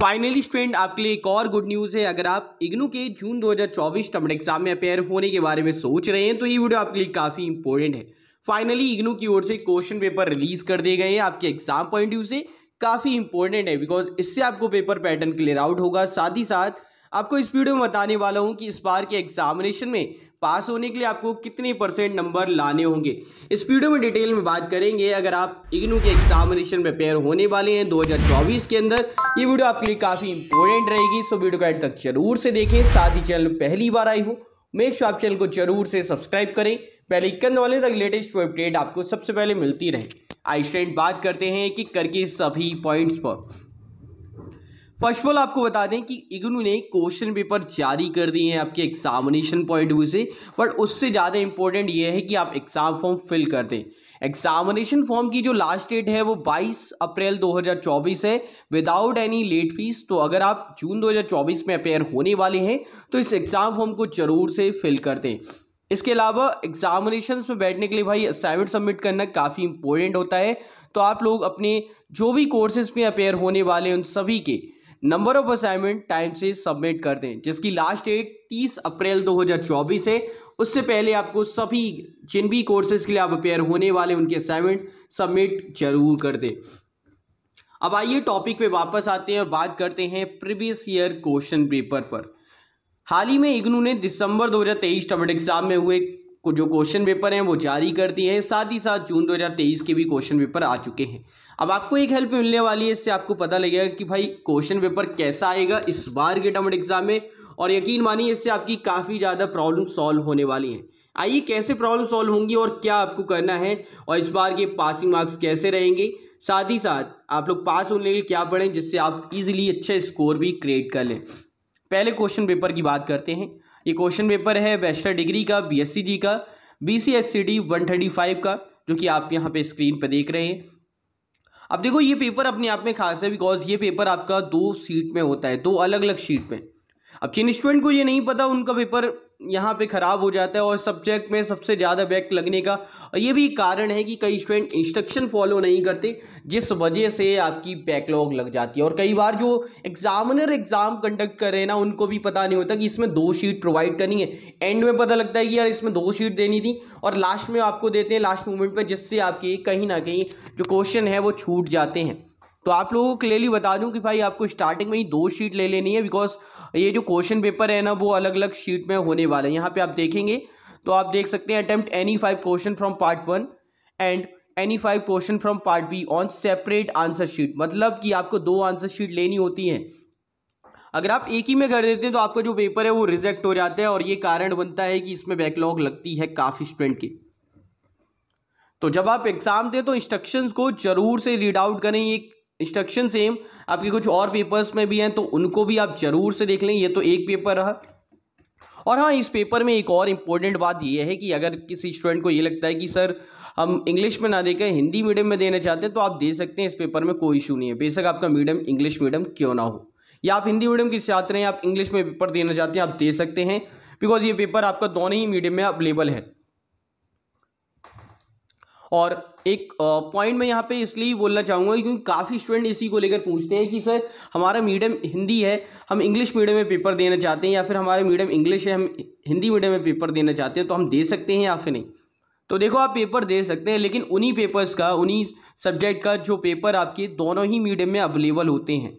Finally student आपके लिए एक और गुड न्यूज़ है अगर आप इग्नू के जून 2024 टर्म एग्जाम में अपेयर होने के बारे में सोच रहे हैं तो ये वीडियो आपके लिए काफ़ी इंपॉर्टेंट है फाइनली इग्नू की ओर से क्वेश्चन पेपर रिलीज कर दिए गए हैं आपके एग्जाम पॉइंट व्यू से काफ़ी इंपॉर्टेंट है बिकॉज इससे आपको पेपर पैटर्न क्लियर आउट होगा साथ ही साथ आपको इस वीडियो में बताने वाला हूं कि इस बार के एग्जामिनेशन में पास होने के लिए आपको कितने परसेंट नंबर लाने होंगे इस वीडियो में डिटेल में बात करेंगे अगर आप इग्नू के एग्जामिनेशन में पेयर होने वाले हैं 2024 के अंदर ये वीडियो आपके लिए काफ़ी इंपॉर्टेंट रहेगी सो वीडियो का एंड तक जरूर से देखें साथ ही चैनल पहली बार आई हो मेक शो आप चैनल को जरूर से सब्सक्राइब करें पहले इक्कन वाले तक लेटेस्ट अपडेट आपको सबसे पहले मिलती रहे आई स्टैंड बात करते हैं कि करके सभी पॉइंट्स पर फर्स्ट ऑफ ऑल आपको बता दें कि इग्नू ने क्वेश्चन पेपर जारी कर दिए हैं आपके एग्जामिनेशन पॉइंट व्यू से बट उससे ज़्यादा इंपॉर्टेंट ये है कि आप एग्ज़ाम फॉर्म फिल कर दें एग्जामिनेशन फॉर्म की जो लास्ट डेट है वो 22 अप्रैल 2024 है विदाउट एनी लेट फीस तो अगर आप जून 2024 में अपेयर होने वाले हैं तो इस एग्ज़ाम फॉर्म को ज़रूर से फिल कर दें इसके अलावा एग्जामिनेशन में बैठने के लिए भाई असाइनमेंट सबमिट करना काफ़ी इंपॉर्टेंट होता है तो आप लोग अपने जो भी कोर्सेज में अपेयर होने वाले उन सभी के नंबर ऑफ असाइनमेंट टाइम से सबमिट कर दें जिसकी लास्ट डेट 30 अप्रैल 2024 है उससे पहले आपको सभी जिन भी कोर्सेज के लिए आप अपेयर होने वाले उनके असाइनमेंट सबमिट जरूर कर दें अब आइए टॉपिक पे वापस आते हैं और बात करते हैं प्रीवियस ईयर क्वेश्चन पेपर पर हाल ही में इग्नू ने दिसंबर 2023 हजार एग्जाम में हुए जो क्वेश्चन पेपर हैं वो जारी कर दिए हैं साथ ही साथ जून 2023 के भी क्वेश्चन पेपर आ चुके हैं अब आपको एक हेल्प मिलने वाली है इससे आपको पता लगेगा कि भाई क्वेश्चन पेपर कैसा आएगा इस बार के टर्म एग्जाम में और यकीन मानिए इससे आपकी काफ़ी ज़्यादा प्रॉब्लम सॉल्व होने वाली हैं आइए कैसे प्रॉब्लम सॉल्व होंगी और क्या आपको करना है और इस बार के पासिंग मार्क्स कैसे रहेंगे साथ ही साथ आप लोग पास होने के लिए क्या पढ़ें जिससे आप इजीली अच्छे स्कोर भी क्रिएट कर लें पहले क्वेश्चन पेपर की बात करते हैं ये क्वेश्चन पेपर है बैचलर डिग्री का बी एस सी जी का B C S C D one thirty five का जो कि आप यहाँ पे स्क्रीन पर देख रहे हैं अब देखो ये पेपर अपने आप में खास है बिकॉज ये पेपर आपका दो सीट में होता है दो अलग अलग सीट में अब जिन स्टूडेंट को ये नहीं पता उनका पेपर यहाँ पे ख़राब हो जाता है और सब्जेक्ट में सबसे ज़्यादा बैक लगने का ये भी कारण है कि कई स्टूडेंट इंस्ट्रक्शन फॉलो नहीं करते जिस वजह से आपकी बैकलॉग लग जाती है और कई बार जो एग्जामिनर एग्ज़ाम कंडक्ट कर रहे हैं ना उनको भी पता नहीं होता कि इसमें दो शीट प्रोवाइड करनी है एंड में पता लगता है कि यार इसमें दो शीट देनी थी और लास्ट में आपको देते हैं लास्ट मोमेंट पर जिससे आपकी कहीं ना कहीं जो क्वेश्चन है वो छूट जाते हैं तो आप लोगों को क्लियरली बता दूं कि भाई आपको स्टार्टिंग में ही दो शीट ले लेनी है बिकॉज ये जो क्वेश्चन पेपर है ना वो अलग अलग शीट में होने वाला है यहाँ पे आप देखेंगे तो आप देख सकते हैं attempt any five question from part one and any five question from part B on separate answer sheet मतलब कि आपको दो आंसर शीट लेनी होती है अगर आप एक ही में कर देते हैं तो आपका जो पेपर है वो रिजेक्ट हो जाता है और ये कारण बनता है कि इसमें बैकलॉग लगती है काफ़ी स्टूडेंट की तो जब आप एग्ज़ाम दें तो इंस्ट्रक्शंस को ज़रूर से रीड आउट करें ये इंस्ट्रक्शन सेम आपके कुछ और पेपर्स में भी हैं तो उनको भी आप जरूर से देख लें ये तो एक पेपर रहा और हाँ इस पेपर में एक और इम्पोर्टेंट बात यह है कि अगर किसी स्टूडेंट को ये लगता है कि सर हम इंग्लिश में ना देकर हिंदी मीडियम में देना चाहते हैं तो आप दे सकते हैं इस पेपर में कोई इशू नहीं है बेशक आपका मीडियम इंग्लिश मीडियम क्यों ना हो या आप हिंदी मीडियम के छात्र हैं आप इंग्लिश में पेपर देना चाहते हैं आप दे सकते हैं बिकॉज ये पेपर आपका दोनों ही मीडियम में अवेलेबल है और एक पॉइंट मैं यहाँ पे इसलिए बोलना चाहूँगा क्योंकि काफ़ी स्टूडेंट इसी को लेकर पूछते हैं कि सर हमारा मीडियम हिंदी है हम इंग्लिश मीडियम में पेपर देना चाहते हैं या फिर हमारा मीडियम इंग्लिश है हम हिंदी मीडियम में पेपर देना चाहते हैं तो हम दे सकते हैं या फिर नहीं तो देखो आप पेपर दे सकते हैं लेकिन उन्हीं पेपर्स का उन्हीं सब्जेक्ट का जो पेपर आपके दोनों ही मीडियम में अवेलेबल होते हैं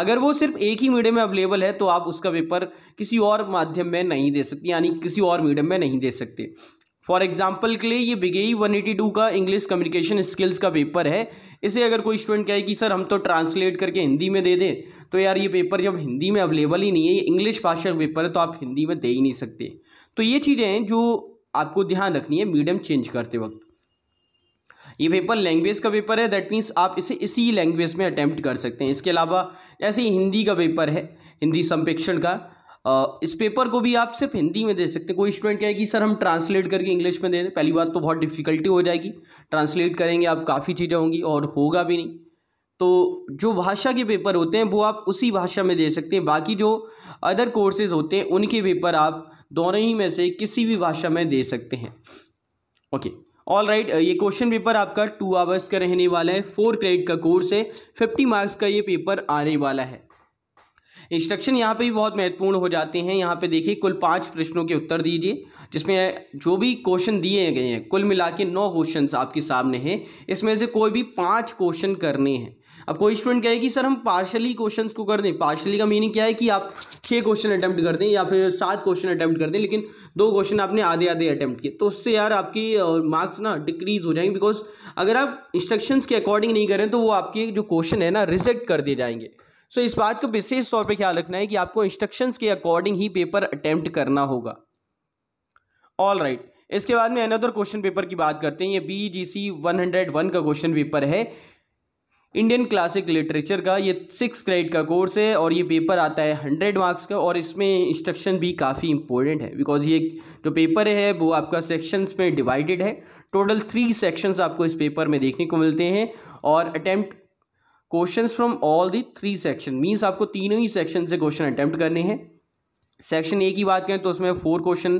अगर वो सिर्फ एक ही मीडियम में अवेलेबल है तो आप उसका पेपर किसी और माध्यम में नहीं दे सकते यानी किसी और मीडियम में नहीं दे सकते फॉर एग्जाम्पल के लिए ये बिगेई 182 का इंग्लिश कम्युनिकेशन स्किल्स का पेपर है इसे अगर कोई स्टूडेंट कहे कि सर हम तो ट्रांसलेट करके हिंदी में दे दें तो यार ये पेपर जब हिंदी में अवेलेबल ही नहीं है ये इंग्लिश भाषा का पेपर है तो आप हिंदी में दे ही नहीं सकते तो ये चीज़ें हैं जो आपको ध्यान रखनी है मीडियम चेंज करते वक्त ये पेपर लैंग्वेज का पेपर है दैट मीन्स आप इसे इसी लैंग्वेज में अटैम्प्ट कर सकते हैं इसके अलावा ऐसे हिंदी का पेपर है हिंदी संपेक्षण का इस पेपर को भी आप सिर्फ हिंदी में दे सकते हैं कोई स्टूडेंट कहे कि सर हम ट्रांसलेट करके इंग्लिश में दे दें पहली बात तो बहुत डिफ़िकल्टी हो जाएगी ट्रांसलेट करेंगे आप काफ़ी चीज़ें होंगी और होगा भी नहीं तो जो भाषा के पेपर होते हैं वो आप उसी भाषा में दे सकते हैं बाकी जो अदर कोर्सेज होते हैं उनके पेपर आप दोनों ही में से किसी भी भाषा में दे सकते हैं ओके ऑल राइट ये क्वेश्चन पेपर आपका टू आवर्स का रहने वाला है फोर क्रेडिट का कोर्स है फिफ्टी मार्क्स का ये पेपर आने वाला है इंस्ट्रक्शन यहाँ पे भी बहुत महत्वपूर्ण हो जाते हैं यहाँ पे देखिए कुल पाँच प्रश्नों के उत्तर दीजिए जिसमें जो भी क्वेश्चन दिए गए हैं कुल मिला के नौ क्वेश्चन आपके सामने हैं इसमें से कोई भी पाँच क्वेश्चन करने हैं अब कोई स्टूडेंट कहे कि सर हम पार्शली क्वेश्चन को कर दें पार्शली का मीनिंग क्या है कि आप छः क्वेश्चन अटैम्प्ट कर दें या फिर सात क्वेश्चन अटैम्प्ट कर दें लेकिन दो क्वेश्चन आपने आधे आधे अटैम्प्ट किए तो उससे यार आपकी मार्क्स ना डिक्रीज हो जाएंगे बिकॉज अगर आप इंस्ट्रक्शन के अकॉर्डिंग नहीं करें तो वो आपके जो क्वेश्चन है ना रिजेक्ट कर दिए जाएंगे सो so, इस बात को विशेष तौर पे ख्याल रखना है कि आपको इंस्ट्रक्शंस के अकॉर्डिंग ही पेपर अटैम्प्ट करना होगा ऑल राइट right. इसके बाद में अनदर क्वेश्चन पेपर की बात करते हैं ये B G C one hundred one का क्वेश्चन पेपर है इंडियन क्लासिक लिटरेचर का ये सिक्स ग्रेड का कोर्स है और ये पेपर आता है हंड्रेड मार्क्स का और इसमें इंस्ट्रक्शन भी काफ़ी इंपॉर्टेंट है बिकॉज ये जो पेपर है वो आपका सेक्शंस में डिवाइडेड है टोटल थ्री सेक्शंस आपको इस पेपर में देखने को मिलते हैं और attempt question from all the three section means आपको तीनों ही सेक्शन से क्वेश्चन अटैम्प्ट करने हैं सेक्शन ए की बात करें तो उसमें फोर क्वेश्चन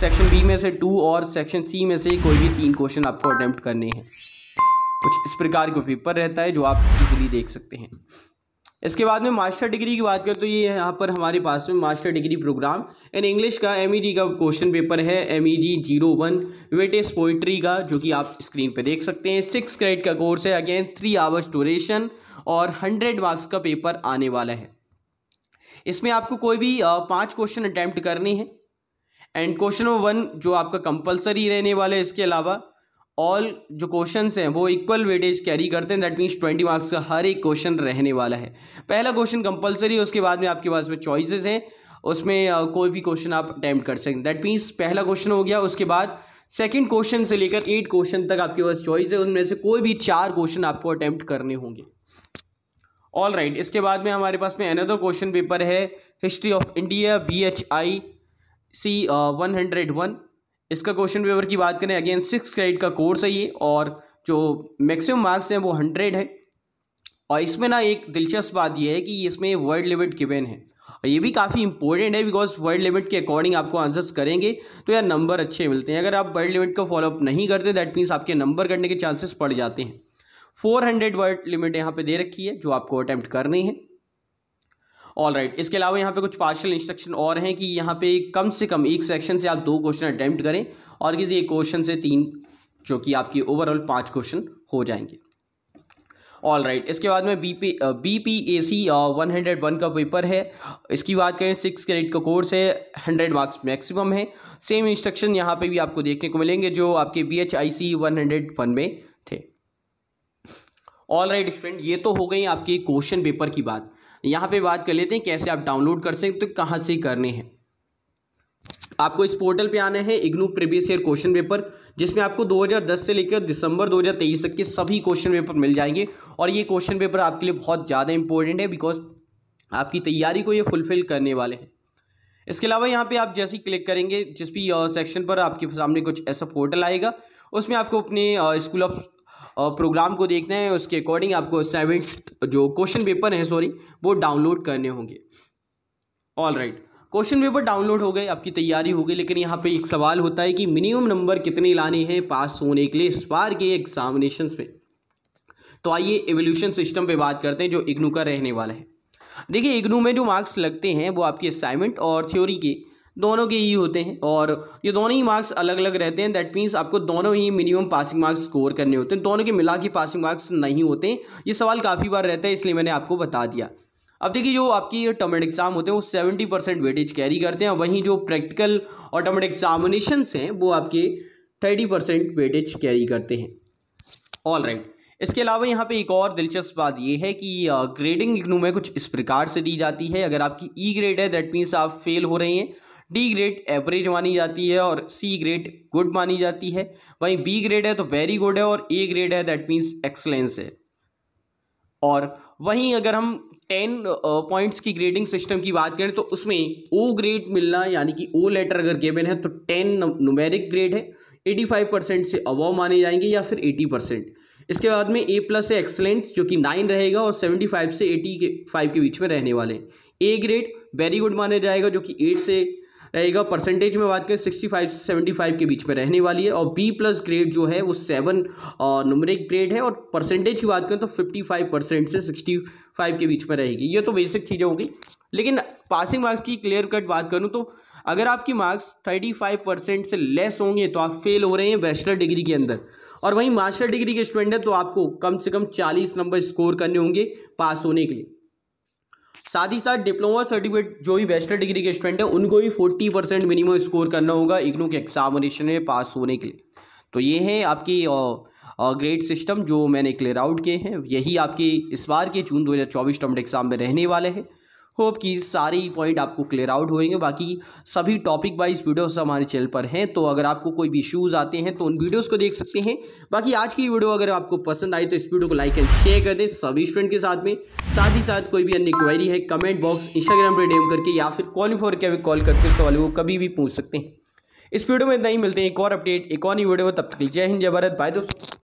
सेक्शन बी में से टू और सेक्शन सी में से कोई भी तीन क्वेश्चन आपको अटैम्प्ट करने हैं कुछ इस प्रकार का पेपर रहता है जो आप इजीली देख सकते हैं इसके बाद में मास्टर डिग्री की बात करें तो ये यहाँ पर हमारे पास में master degree program in English का एम e का क्वेश्चन पेपर है M E G zero one weightage poetry का जो कि आप स्क्रीन पे देख सकते हैं सिक्स क्रेड का कोर्स है अगेन थ्री आवर्स ड्यूरेशन और हंड्रेड मार्क्स का पेपर आने वाला है इसमें आपको कोई भी पाँच क्वेश्चन अटैम्प्ट करने हैं एंड क्वेश्चन नंबर वन जो आपका कंपलसरी रहने वाला है इसके अलावा ऑल जो क्वेश्चन हैं वो इक्वल वेटेज कैरी करते हैं दैट मीन्स ट्वेंटी मार्क्स का हर एक क्वेश्चन रहने वाला है पहला क्वेश्चन कंपलसरी है उसके बाद में आपके पास में चॉइसेस हैं उसमें कोई भी क्वेश्चन आप अटैम्प्ट कर सकें दैट मीन्स पहला क्वेश्चन हो गया उसके बाद सेकेंड क्वेश्चन से लेकर एट क्वेश्चन तक आपके पास चॉइस है उनमें से कोई भी चार क्वेश्चन आपको अटैम्प्ट करने होंगे ऑल राइट right, इसके बाद में हमारे पास में अनदर क्वेश्चन पेपर है history of India B H I C one hundred one इसका क्वेश्चन पेपर की बात करें अगेन सिक्स क्रेडिट का कोर्स है ये और जो मैक्सिमम मार्क्स हैं वो हंड्रेड है और इसमें ना एक दिलचस्प बात यह है कि इसमें वर्ड लिमिट गिवेन है और ये भी काफ़ी इंपॉर्टेंट है बिकॉज वर्ड लिमिट के अकॉर्डिंग आपको आंसर्स करेंगे तो यार नंबर अच्छे मिलते हैं अगर आप वर्ड लिमिट को फॉलोअप नहीं करते दैट मीन्स आपके नंबर करने के चांसेस पड़ जाते हैं फोर हंड्रेड वर्ड लिमिट यहाँ पे दे रखी है जो आपको अटैम्प्ट करनी है ऑल राइट इसके अलावा यहाँ पे कुछ पार्शियल इंस्ट्रक्शन और हैं कि यहाँ पे कम से कम एक सेक्शन से आप दो क्वेश्चन अटैम्प्ट करें और किसी एक क्वेश्चन से तीन जो कि आपकी ओवरऑल पांच क्वेश्चन हो जाएंगे ऑल राइट right. इसके बाद में B P B P A C one hundred one का पेपर है इसकी बात करें सिक्स ग्रेड का कोर्स है हंड्रेड मार्क्स मैक्सिमम है सेम इंस्ट्रक्शन यहाँ पे भी आपको देखने को मिलेंगे जो आपके B H I C one hundred one में थे ऑल राइट स्टूडेंट ये तो हो गई आपके क्वेश्चन पेपर की बात यहाँ पे बात कर लेते हैं कैसे आप डाउनलोड कर सकते तो कहाँ से करने हैं आपको इस पोर्टल पे आना है IGNOU previous year question paper जिसमें आपको 2010 से लेकर दिसंबर 2023 तक के सभी क्वेश्चन पेपर मिल जाएंगे और ये क्वेश्चन पेपर आपके लिए बहुत ज़्यादा इंपॉर्टेंट है बिकॉज आपकी तैयारी को ये फुलफिल करने वाले हैं इसके अलावा यहाँ पे आप जैसे ही क्लिक करेंगे जिस भी सेक्शन पर आपके सामने कुछ ऐसा पोर्टल आएगा उसमें आपको अपने स्कूल ऑफ और प्रोग्राम को देखना है उसके अकॉर्डिंग आपको सेवन जो क्वेश्चन पेपर है सॉरी वो डाउनलोड करने होंगे all right question paper download हो गए आपकी तैयारी हो गई लेकिन यहाँ पे एक सवाल होता है कि मिनिमम नंबर कितने लाने हैं पास होने के लिए इस बार के एग्जामिनेशन में तो आइए एवोल्यूशन सिस्टम पर बात करते हैं जो इग्नू का रहने वाला है देखिए इग्नू में जो मार्क्स लगते हैं वो आपकी असाइनमेंट और थ्योरी के दोनों के ही होते हैं और ये दोनों ही मार्क्स अलग अलग रहते हैं दैट मीन्स आपको दोनों ही मिनिमम पासिंग मार्क्स स्कोर करने होते हैं दोनों के मिला के पासिंग मार्क्स नहीं होते ये सवाल काफ़ी बार रहता है इसलिए मैंने आपको बता दिया अब देखिए जो आपकी टर्मेट एग्ज़ाम होते हैं वो सेवेंटी परसेंट वेटेज कैरी करते हैं वहीं जो प्रैक्टिकल और टर्मेट एग्जामिनेशन हैं वो आपके थर्टी परसेंट वेटेज कैरी करते हैं ऑल राइट right. इसके अलावा यहाँ पे एक और दिलचस्प बात ये है कि ग्रेडिंग इग्नू में कुछ इस प्रकार से दी जाती है अगर आपकी ई e ग्रेड है दैट मीन्स आप फेल हो रहे हैं डी ग्रेड एवरेज मानी जाती है और सी ग्रेड गुड मानी जाती है वहीं बी ग्रेड है तो वेरी गुड है और ए ग्रेड है दैट मीन्स एक्सलेंस है और वहीं अगर हम टेन पॉइंट्स की ग्रेडिंग सिस्टम की बात करें तो उसमें ओ ग्रेड मिलना यानी कि ओ लेटर अगर गेबन है तो टेन नुमेरिक ग्रेड है एटी फाइव परसेंट से अबव माने जाएंगे या फिर एटी परसेंट इसके बाद में ए प्लस है एक्सलेंट जो कि नाइन रहेगा और सेवेंटी फाइव से एटी के फाइव के बीच में रहने वाले ए ग्रेड वेरी गुड माना जाएगा जो कि एट से रहेगा परसेंटेज में बात करें सिक्सटी फाइव से सेवेंटी फाइव के बीच में रहने वाली है और बी प्लस ग्रेड जो है वो सेवन और नंबरिक ग्रेड है और परसेंटेज की बात करें तो फिफ्टी फाइव परसेंट से सिक्सटी फाइव के बीच में रहेगी ये तो बेसिक चीज़ें होंगी लेकिन पासिंग मार्क्स की क्लियर कट बात करूँ तो अगर आपकी मार्क्स थर्टी फाइव परसेंट से लेस होंगे तो आप फेल हो रहे हैं बैचलर डिग्री के अंदर और वहीं मास्टर डिग्री के स्टूडेंट हैं तो आपको कम से कम चालीस नंबर स्कोर करने होंगे पास होने के लिए साथ ही साथ डिप्लोमा सर्टिफिकेट जो भी बैचलर डिग्री के स्टूडेंट हैं उनको भी फोर्टी परसेंट मिनिमम स्कोर करना होगा इग्नू के एग्जामिनेशन में पास होने के लिए तो ये है आपकी ग्रेड सिस्टम जो मैंने क्लियर आउट किए हैं यही आपकी इस बार के जून चौबीस टर्म एग्ज़ाम में रहने वाले हैं होप कि सारी पॉइंट आपको क्लियर आउट होएंगे बाकी सभी टॉपिक वाइज वीडियोस हमारे चैनल पर हैं तो अगर आपको कोई भी इशूज़ आते हैं तो उन वीडियोस को देख सकते हैं बाकी आज की वीडियो अगर आपको पसंद आई तो इस वीडियो को लाइक एंड शेयर कर दें सभी स्टूडेंट के साथ में साथ ही साथ कोई भी अन्य क्वेरी है कमेंट बॉक्स इंस्टाग्राम पर डेम करके या फिर कॉल फॉर के कॉल करके सवाल वो तो कभी भी पूछ सकते हैं इस वीडियो में नहीं मिलते हैं एक और अपडेट एक और नई वीडियो तब तक जय हिंद जय भारत बाय दोस्तों